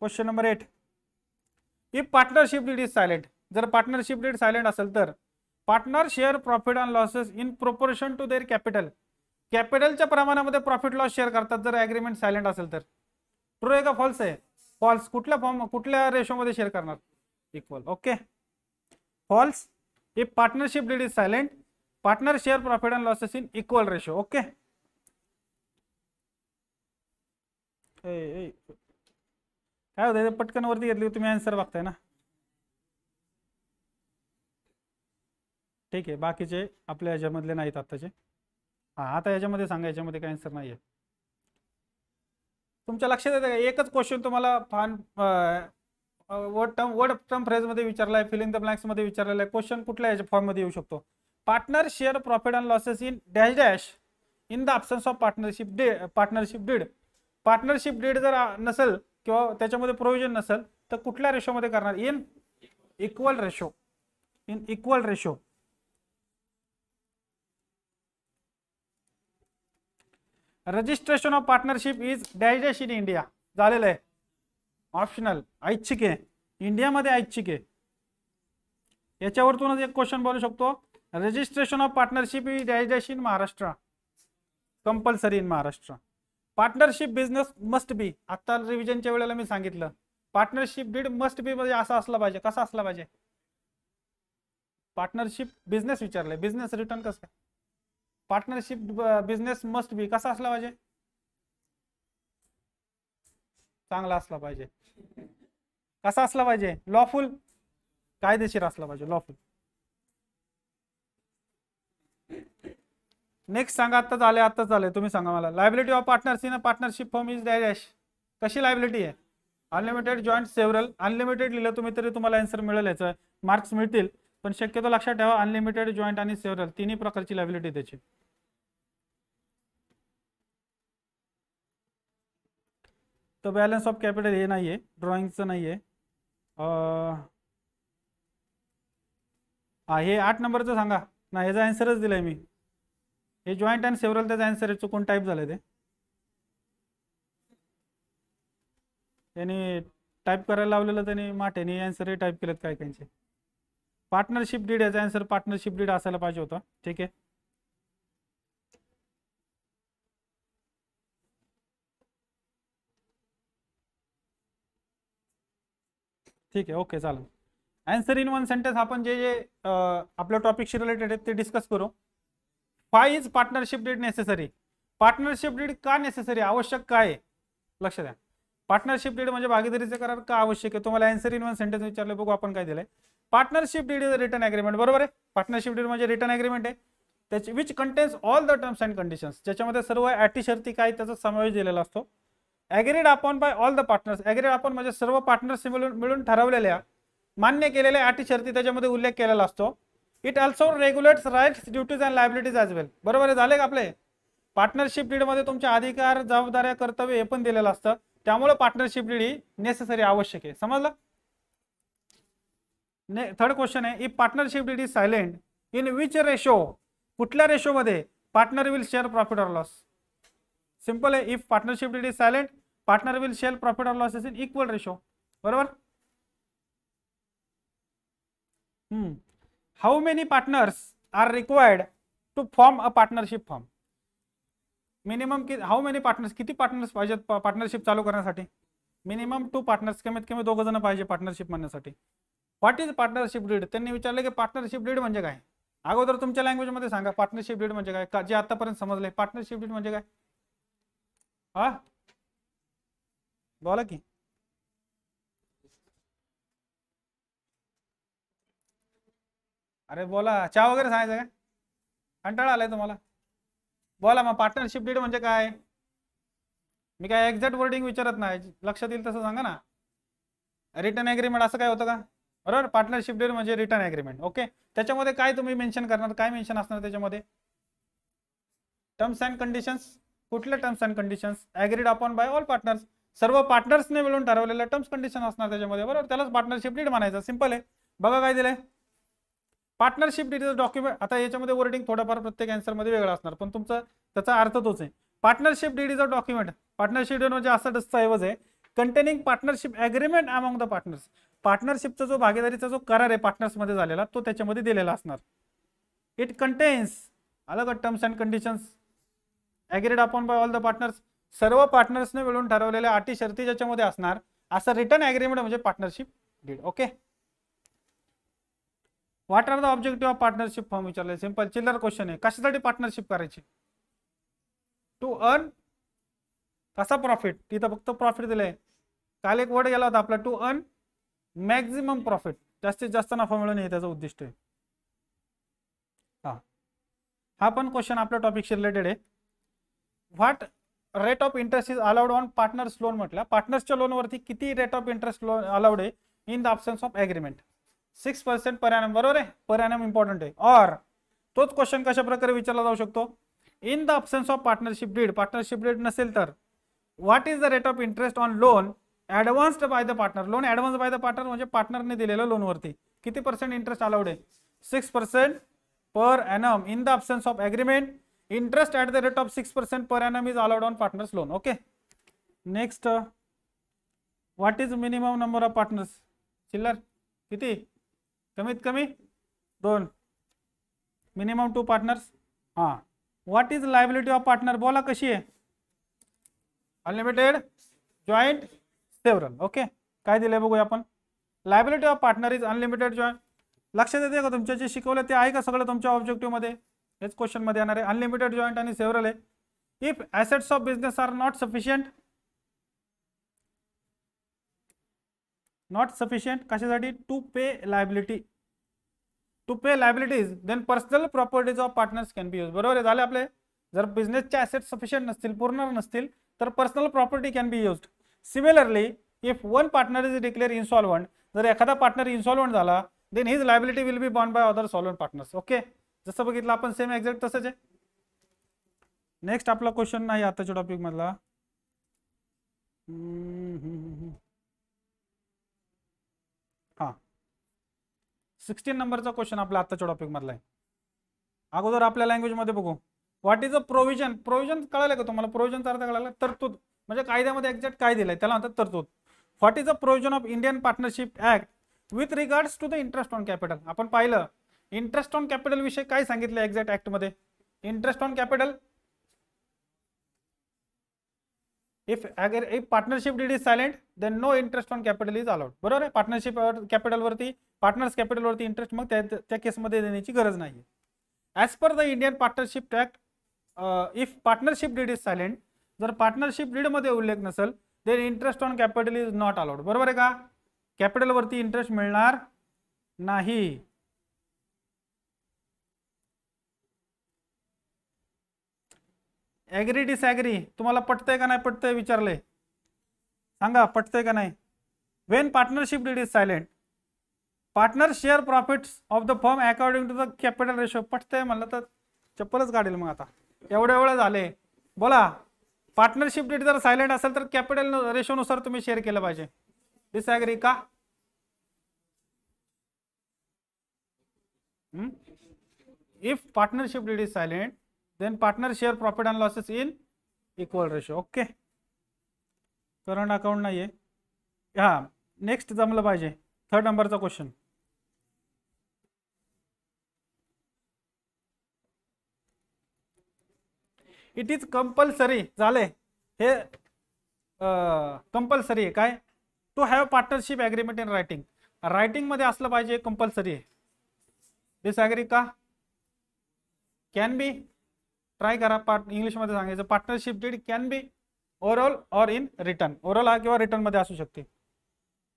question number eight if partnership deed is silent जर पार्टनरशिप डीड सायलेंट असेल तर partner share profit and losses in proportion to their capital कॅपिटलच्या प्रमाणामध्ये प्रॉफिट लॉस शेअर करतात जर ॲग्रीमेंट सायलेंट असेल तर ट्रू आहे का फॉल्स आहे फॉल्स कुठल्या फॉर्म कुठल्या रेशोमध्ये शेअर करणार equal okay false if partnership deed is silent partner share profit and losses in equal ratio okay काय होतं पटकन वरती घेतली तुम्ही आन्सर बघताय ना ठीक आहे बाकीचे आपल्या याच्यामधले नाहीत आत्ताचे हा आता याच्यामध्ये सांगा याच्यामध्ये काही आन्सर नाही आहे तुमच्या लक्षात येतं का एकच क्वेश्चन तुम्हाला फान वर्ड टर्म वर्ड टर्म फ्रेजमध्ये विचारलाय आहे फिलिंग द ब्लँक्समध्ये विचारलेला आहे क्वेश्चन कुठल्या याच्या फॉर्ममध्ये येऊ शकतो partner share profit and losses in dash dash in the options of partnership deed partnership deed partnership deed जर नसेल किंवा त्याच्यामध्ये प्रोव्हिजन नसेल तर कुठल्या रेशोमध्ये करणार in equal ratio in equal ratio registration of partnership is dash dash in India झालेलं आहे ऑप्शनल ऐच्छिक आहे इंडियामध्ये ऐच्छिक आहे याच्यावरतूनच एक क्वेश्चन बोलू शकतो registration of partnership is in Maharashtra compulsory in Maharashtra partnership business must be आत्ता रिव्हिजनच्या वेळेला मी सांगितलं पार्टनरशिप डीड मस्ट बी म्हणजे असं असलं पाहिजे कसा असला पाहिजे पार्टनरशिप बिझनेस विचारलंय बिझनेस रिटर्न कसं पार्टनरशिप बिझनेस मस्ट बी कसा असला पाहिजे चांगला असला पाहिजे कसा असला पाहिजे लॉफुल कायदेशीर असला पाहिजे लॉफुल नेक्स्ट सांगा आता झाले आता आले तुम्ही सांगा मला liability of partners in a partnership form is dash कशी लायबिलिटी आहे अनलिमिटेड जॉईंट सेव्हरल अनलिमिटेड लिहिलं तुम्ही तरी तुम्हाला आन्सर मिळेल याचं मार्क्स मिळतील पण शक्यतो लक्षात ठेवा अनलिमिटेड जॉईंट आणि सेव्हरल तिन्ही प्रकारची लायबिलिटी त्याची तर बॅलन्स ऑफ कॅपिटल हे नाही आहे ड्रॉइंगचं नाही आहे हे आठ नंबरचं सांगा ना ह्याचा ॲन्सरच दिला मी हे जॉईंट अँड सेव्हरल त्याचा ॲन्सर आहे चुकून टाईप झालं ते त्यांनी टाईप करायला लावलेलं त्याने माठ्याने हे टाईप केलेत काय त्यांचे पार्टनरशिप डीड याचा ॲन्सर पार्टनरशिप डीड असायला पाहिजे होता ठीक आहे ठीक आहे ओके चालेल अँसर इन वन सेंटेन्स आपण जे जे आपल्या टॉपिकशी रिलेटेड आहेत ते डिस्कस करू why is partnership deed necessary partnership deed का नेसेसरी आवश्यक काय आहे लक्ष द्या पार्टनरशिप डीड म्हणजे भागीदारीचे करार का आवश्यक आहे तुम्हाला अँसर इन वन सेंटेन्स विचारले बघू आपण काय दिलंय partnership deed is written agreement बरोबर आहे पार्टनरशिप डीड म्हणजे रिटर्न अग्रीमेंट आहे त्याचे which contains all the terms and conditions ज्याच्यामध्ये सर्व अटी शर्ती काय त्याचा समावेश दिलेला असतो agreed upon by all the partners agreed upon म्हणजे सर्व पार्टनर्स मिळून मिळून ठरवलेल्या मान्य केलेल्या अटी शर्ती त्याच्यामध्ये उल्लेख केलेला असतो it also regulates rights duties and liabilities as well बरोबर आहे झाले का आपले पार्टनरशिप डीडमध्ये तुमच्या अधिकार जबाबदाऱ्या कर्तव्य हे पण दिलेलं असतं त्यामुळे पार्टनरशिप डीड ही नेसेसरी आवश्यक आहे समजलं ने थर्ड क्वेश्चन आहे if partnership deed is silent in which ratio कुठल्या रेशोमध्ये partner will share profit or loss simple आहे if partnership deed is silent partner will share profit or losses in equal ratio बरोबर how many partners are required to form a partnership form minimum कि how many partners किती partners पाहिजेत partnership चालू करण्यासाठी minimum two partners कमीत कमी दोघं जण पाहिजे पार्टनरशिप म्हणण्यासाठी व्हॉट इज पार्टनरशिप डीड त्यांनी विचारलं की पार्टनरशिप डीड म्हणजे काय अगोदर तुमच्या लँग्वेजमध्ये सांगा पार्टनरशिप डीड म्हणजे काय जे आतापर्यंत समजले पार्टनरशिप डीड म्हणजे काय हा బాలకి अरे बोला चा वगैरे सांगायचं काय कंटाळा आलाय तुम्हाला बोला मग पार्टनरशिप डीड म्हणजे काय मी काय एक्झॅक्ट वर्डिंग विचारत नाही लक्षात येईल तसं सांगा ना रिटर्न ॲग्रीमेंट असं काय होतं का बरोबर पार्टनरशिप डीड म्हणजे रिटर्न ॲग्रीमेंट ओके त्याच्यामध्ये काय तुम्ही मेन्शन करणार काय मेन्शन असणार त्याच्यामध्ये टर्म्स अँड कंडिशन्स कुठल्या terms and conditions agreed upon by all partners सर्व पार्टनर्सने मिळून ठरवलेल्या टर्म्स कंडिशन असणार त्याच्यामध्ये बरोबर त्यालाच पार्टनरशिप डीड म्हणायचं सिंपल आहे बघा काय दिलंय पार्टनरशिप डीडचं डॉक्युमेंट आता याच्यामध्ये वर्डिंग थोडंफार प्रत्येक अँसरमध्ये वेगळा असणार पण तुमचा त्याचा अर्थ तोच आहे partnership a document partnership deed म्हणजे असा दस्तऐवज आहे containing partnership agreement among the partners पार्टनरशिपचा जो भागीदारीचा जो करार आहे पार्टनर्समध्ये झालेला तो त्याच्यामध्ये दिलेला असणार इट कंटेन्स अलग terms and conditions agreed upon by all the partners सर्व पार्टनर्सने मिळून ठरवलेल्या अटी शर्ती ज्याच्यामध्ये असणार असं रिटर्न ॲग्रीमेंट म्हणजे partnership deed okay what are the objective of partnership form विचारले सिंपल चिल्लर क्वेश्चन आहे कशासाठी पार्टनरशिप करायची टू अर्न कसा प्रॉफिट तिथं फक्त प्रॉफिट दिलंय काल एक वर्ड गेला होता आपला टू अर्न मॅक्झिमम प्रॉफिट जास्तीत जास्त नफा मिळून हे त्याचं उद्दिष्ट आहे हा हा पण क्वेश्चन आपल्या टॉपिकशी रिलेटेड आहे what rate of interest is allowed on partners loan म्हटलं पार्टनर्सच्या लोनवरती किती rate of interest loan allowed आहे in the options of agreement six percent per annum बरोबर आहे पर ॲनम इम्पॉर्टंट आहे ऑर तोच क्वेश्चन कशा प्रकारे विचारला जाऊ शकतो in the options of partnership deed partnership deed नसेल तर what is the rate of interest on loan advanced by the partner loan advance by the partner म्हणजे पार्टनरने दिलेलं लोनवरती किती पर्सेंट इंटरेस्ट अलाउड आहे six percent per annum in the options of agreement interest at the rate of 6% per annum is allowed on partners loan okay next uh, what is minimum number of partners chiller kiti kamit kami don minimum two partners ha what is liability of partner bola kashi hai unlimited joint several okay काय दिले बघूया आपण liability of partner is unlimited joint लक्षात येते का तुमच्या जे शिकवलं ते आहे का सगळं तुमच्या ऑब्जेक्टिव्ह मध्ये हेच क्वेश्चनमध्ये येणार आहे अनलिमिटेड जॉईंट आणि सेव्हरल आहे if assets of business are not sufficient not sufficient कशासाठी to pay liability to pay liabilities then personal properties of partners can be use बरोबर आहे झाले आपले जर बिझनेसचे ऍसेट सफिशियंट नसतील पूर्ण नसतील तर personal property can be use similarly if one partner is declare insolvent जर एखादा पार्टनर इन्सॉल्वंट झाला then his liability will be borne by other solvent partners okay जसं बघितलं आपण सेम एक्झॅक्ट तसंच आहे नेक्स्ट आपला क्वेश्चन नाही आताच्या टॉपिक मधला हा सिक्स्टीन नंबरचा क्वेश्चन आपला आताच्या टॉपिक मधला आहे अगोदर आपल्या लँग्वेजमध्ये बघू what is a provision provision कळालं का तुम्हाला प्रोव्हिजनचा अर्थ कळाला तरतूद म्हणजे कायद्यामध्ये एक्झॅक्ट काय दिलंय त्याला म्हणतात तरतूद what is a provision of Indian partnership act with regards to the interest on capital आपण पाहिलं इंटरेस्ट ऑन कॅपिटल विषय काय सांगितलं एक्झॅक्ट ऍक्ट मध्ये इंटरेस्ट ऑन कॅपिटल इफ अगर if partnership deed is silent then no interest on capital is allowed बरोबर आहे partnership वरती पार्टनर्स कॅपिटलवरती इंटरेस्ट मग त्या केसमध्ये देण्याची गरज नाही as per the Indian partnership act if partnership deed is silent जर पार्टनरशिप डीडमध्ये उल्लेख नसेल then interest on capital is not allowed बरोबर आहे का कॅपिटलवरती इंटरेस्ट मिळणार नाही ॲग्री डिसॲग्री तुम्हाला पटतंय का नाही पटतंय विचारले सांगा पटतंय का नाही when partnership deed is silent partner share profits of the firm according to the capital ratio पटतंय म्हणलं तर चप्पलच काढेल मग आता एवढे वेळा झाले बोला पार्टनरशिप डीड जर सायलेंट असेल तर कॅपिटल रेशोनुसार तुम्ही शेअर केलं पाहिजे डिसॲग्री का if partnership deed is silent then partner share profit and losses in equal ratio okay current account नाही आहे हां नेक्स्ट जमलं पाहिजे थर्ड नंबरचा क्वेश्चन इट इज कंपल्सरी झाले हे कंपल्सरी आहे काय to have partnership agreement in writing writing मध्ये असलं पाहिजे कंपल्सरी आहे डिसॲग्री का कॅन बी ट्राय करा पार्ट इंग्लिशमध्ये सांगायचं partnership deed can be oral or in written oral हा किंवा रिटर्नमध्ये असू शकते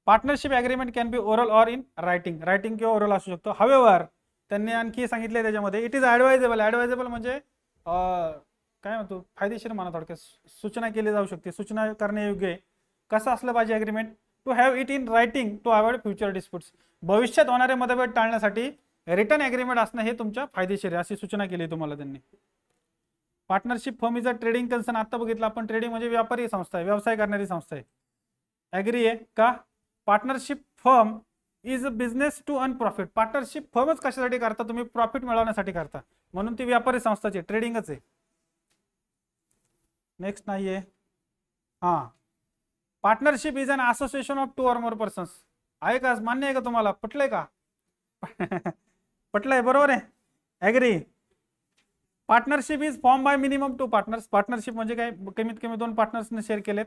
partnership agreement can be oral or in writing writing किंवा ओरल असू शकतो हवेवर त्यांनी आणखी सांगितले त्याच्यामध्ये इट इज ॲडवायजेबल ॲडवायजेबल म्हणजे काय म्हणतो फायदेशीर म्हणा थोडक्यात सूचना केली जाऊ शकते सूचना करण्यायोग्य आहे कसं असलं पाहिजे agreement to have it in writing to avoid future disputes भविष्यात होणारे मतभेद टाळण्यासाठी रिटर्न ॲग्रीमेंट असणं हे तुमच्या फायदेशीर आहे अशी सूचना केली तुम्हाला त्यांनी partnership firm is a trading concern आता बघितलं आपण ट्रेडिंग म्हणजे व्यापारी संस्था आहे व्यवसाय करणारी संस्था आहे ॲग्री आहे का partnership firm is a business to earn profit partnership फर्मच कशासाठी करता तुम्ही प्रॉफिट मिळवण्यासाठी करता म्हणून ती व्यापारी संस्थाची ट्रेडिंगच आहे नेक्स्ट नाही आहे हा partnership is an association of two or more persons आहे का मान्य आहे का तुम्हाला पटलंय का पटलंय बरोबर आहे agree partnership is form by minimum two partners partnership म्हणजे काय कमीत कमी दोन पार्टनर्सने शेअर केलेत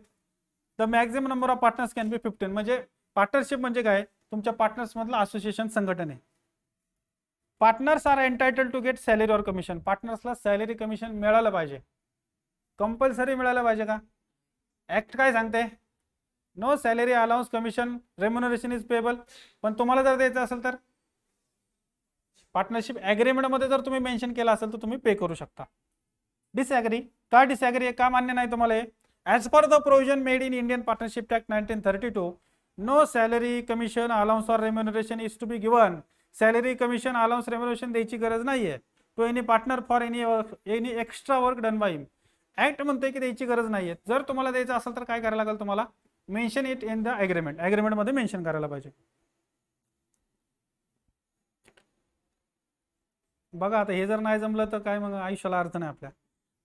the maximum number of partners can be fifteen म्हणजे पार्टनरशिप म्हणजे काय तुमच्या पार्टनर्स मधलं असोसिएशन संघटन आहे partners are entitle to get salary or commission पार्टनर्सला सॅलरी कमिशन मिळालं पाहिजे कंपल्सरी मिळालं पाहिजे का ऍक्ट काय सांगते no salary allowance commission remuneration is payable पण तुम्हाला जर द्यायचं असेल तर पार्टनरशिप ॲग्रीमेंटमध्ये जर तुम्ही मेन्शन केलं असेल तर तुम्ही पे करू शकता डिसॲग्री का डिसॲग्री का मान्य नाही तुम्हाला as per the provision made in Indian partnership act nineteen thirty two no salary commission allowance or remuneration is to be given salary commission allowance remuneration द्यायची गरज नाही आहे to any partner for any any extra work done by him act म्हणते की द्यायची गरज नाही आहे जर तुम्हाला द्यायचं असेल तर काय करायला लागेल तुम्हाला mention it in the agreement मध्ये मेन्शन करायला पाहिजे बघा आता हे जर नाही जमलं तर काय मग आयुष्याला अर्थ नाही आपल्या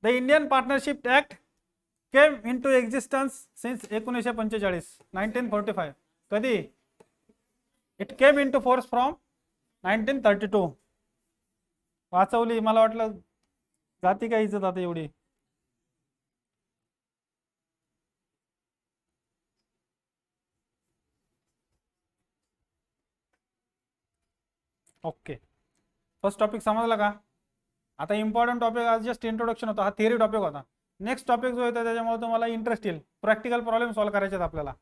the Indian partnership act came into existence since एकोणीसशे पंचेचाळीस नाईन्टीन फोर्टी फाय कधी it came into force from nineteen thirty two वाचवली मला वाटलं जाती काय इज्जत आता एवढी ओके फर्स्ट टॉपिक समजला का आता इम्पॉर्टंट टॉपिक आज जस्ट इंट्रोडक्शन होता हा थेरी टॉपिक होता नेक्स्ट टॉपिक जो होता त्याच्यामुळे तुम्हाला इंटरेस्ट येईल प्रॅक्टिकल प्रॉब्लेम सॉल्व्ह करायचे आहेत आपल्याला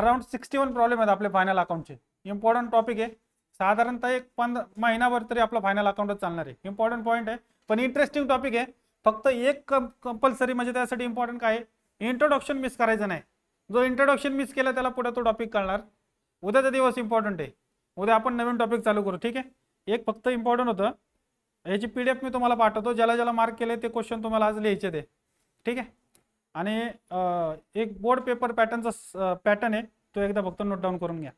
अराउंड सिक्स्टी वन प्रॉब्लेम आहेत आपले फायनल अकाउंटचे इम्पॉर्टंट टॉपिक आहे साधारणतः एक पंधरा महिनाभर तरी आपला फायनल अकाउंटच चालणार आहे इम्पॉर्टंट पॉईंट आहे पण इंटरेस्टिंग टॉपिक आहे फक्त एक कंपल्सरी म्हणजे त्यासाठी इम्पॉर्टंट काय आहे इंट्रोडक्शन मिस करायचं नाही जो इंट्रोडक्शन मिस केला त्याला पुढे तो टॉपिक कळणार उद्याचा दिवस इम्पॉर्टंट आहे उद्या आपण नवीन टॉपिक चालू करू ठीक आहे एक फक्त इम्पॉर्टंट होतं याची पी डी एफ मी तुम्हाला पाठवतो ज्याला ज्याला मार्क केले ते क्वेश्चन तुम्हाला आज लिहायचे ते ठीक आहे आणि अं, एक बोर्ड पेपर पॅटर्नचा पॅटर्न आहे तो एकदा फक्त नोट डाऊन करून घ्या